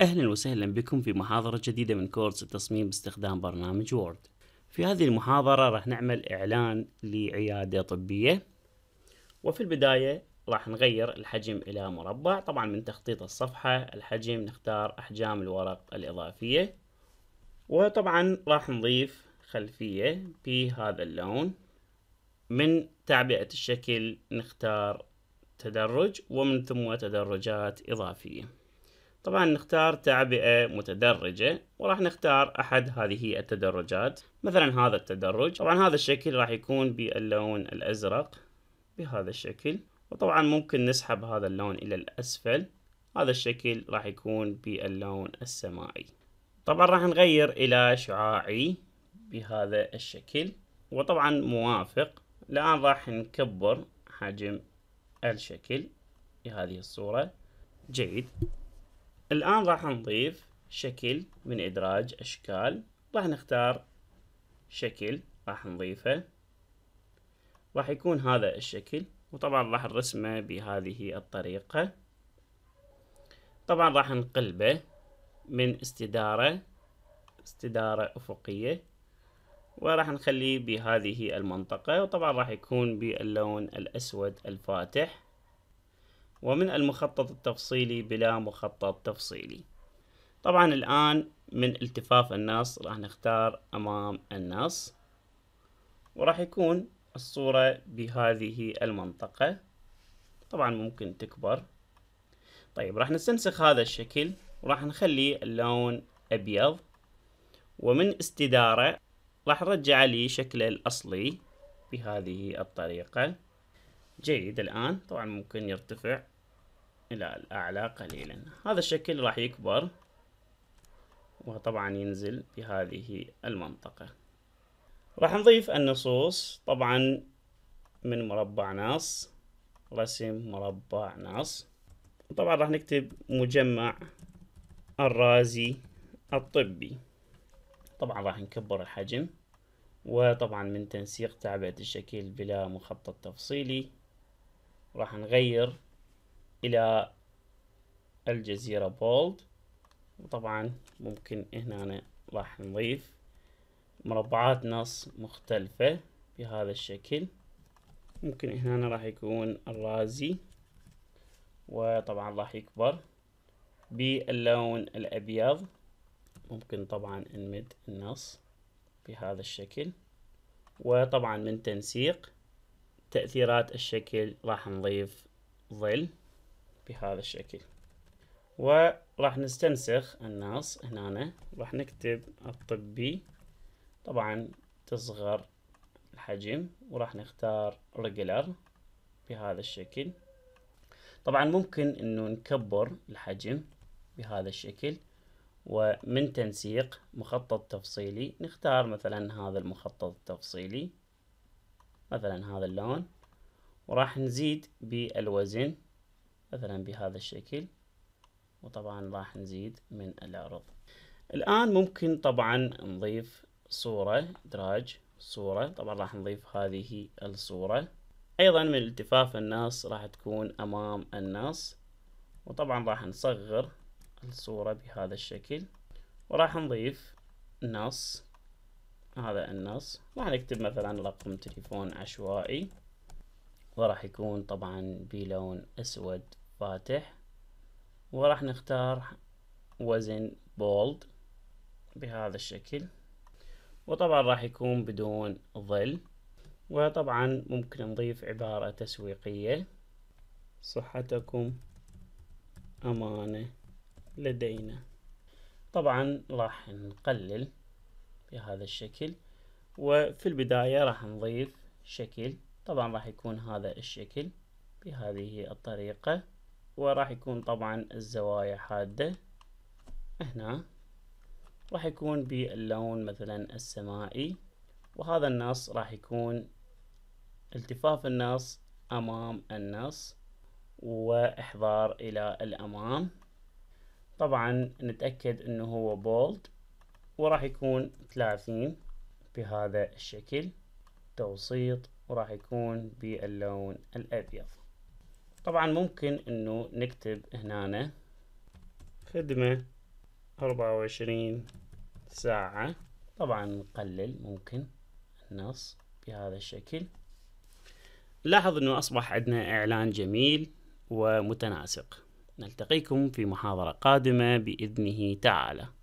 أهلا وسهلا بكم في محاضرة جديدة من كورس التصميم باستخدام برنامج وورد في هذه المحاضرة راح نعمل إعلان لعيادة طبية وفي البداية راح نغير الحجم إلى مربع طبعا من تخطيط الصفحة الحجم نختار أحجام الورق الإضافية وطبعا راح نضيف خلفية بهذا اللون من تعبئة الشكل نختار تدرج ومن ثم تدرجات إضافية طبعا نختار تعبئة متدرجة وراح نختار أحد هذه التدرجات مثلا هذا التدرج طبعا هذا الشكل راح يكون باللون الأزرق بهذا الشكل وطبعا ممكن نسحب هذا اللون إلى الأسفل هذا الشكل راح يكون باللون السمائي طبعا راح نغير إلى شعاعي بهذا الشكل وطبعا موافق الآن راح نكبر حجم الشكل بهذه الصورة جيد الآن راح نضيف شكل من إدراج أشكال راح نختار شكل راح نضيفه راح يكون هذا الشكل وطبعا راح نرسمه بهذه الطريقة طبعا راح نقلبه من استدارة استدارة أفقية وراح نخليه بهذه المنطقة وطبعا راح يكون باللون الأسود الفاتح ومن المخطط التفصيلي بلا مخطط تفصيلي طبعا الآن من التفاف النص راح نختار أمام النص وراح يكون الصورة بهذه المنطقة طبعا ممكن تكبر طيب راح نستنسخ هذا الشكل وراح نخلي اللون أبيض ومن استدارة راح نرجع لي شكله الأصلي بهذه الطريقة جيد الآن طبعا ممكن يرتفع إلى الأعلى قليلا هذا الشكل راح يكبر وطبعا ينزل بهذه المنطقة راح نضيف النصوص طبعا من مربع نص رسم مربع نص طبعا راح نكتب مجمع الرازي الطبي طبعا راح نكبر الحجم وطبعا من تنسيق تعبئة الشكل بلا مخطط تفصيلي راح نغير الى الجزيرة بولد وطبعا ممكن هنا راح نضيف مربعات نص مختلفة بهذا الشكل ممكن هنا راح يكون الرازي وطبعا راح يكبر باللون الأبيض ممكن طبعا نمد النص بهذا الشكل وطبعا من تنسيق تأثيرات الشكل راح نضيف ظل بهذا الشكل وراح نستنسخ النص هنا راح نكتب الطبي طبعا تصغر الحجم وراح نختار regular بهذا الشكل طبعا ممكن انه نكبر الحجم بهذا الشكل ومن تنسيق مخطط تفصيلي نختار مثلا هذا المخطط التفصيلي مثلا هذا اللون وراح نزيد بالوزن مثلا بهذا الشكل وطبعا راح نزيد من العرض الآن ممكن طبعا نضيف صورة دراج صورة طبعا راح نضيف هذه الصورة أيضا من التفاف الناس راح تكون أمام الناس وطبعا راح نصغر الصورة بهذا الشكل وراح نضيف نص هذا النص راح نكتب مثلا رقم تليفون عشوائي وراح يكون طبعا بلون اسود فاتح وراح نختار وزن بولد بهذا الشكل وطبعا راح يكون بدون ظل وطبعا ممكن نضيف عبارة تسويقية صحتكم أمانة لدينا طبعا راح نقلل بهذا الشكل وفي البداية راح نضيف شكل طبعا راح يكون هذا الشكل بهذه الطريقة وراح يكون طبعا الزوايا حادة هنا راح يكون باللون مثلا السمائي وهذا النص راح يكون التفاف النص أمام النص وإحضار إلى الأمام طبعا نتأكد أنه هو بولد وراح يكون ثلاثين بهذا الشكل توسيط وراح يكون باللون الأبيض طبعا ممكن انه نكتب هنا خدمة أربعة وعشرين ساعة طبعا نقلل ممكن النص بهذا الشكل لاحظ انه اصبح عندنا اعلان جميل ومتناسق نلتقيكم في محاضرة قادمة بإذنه تعالى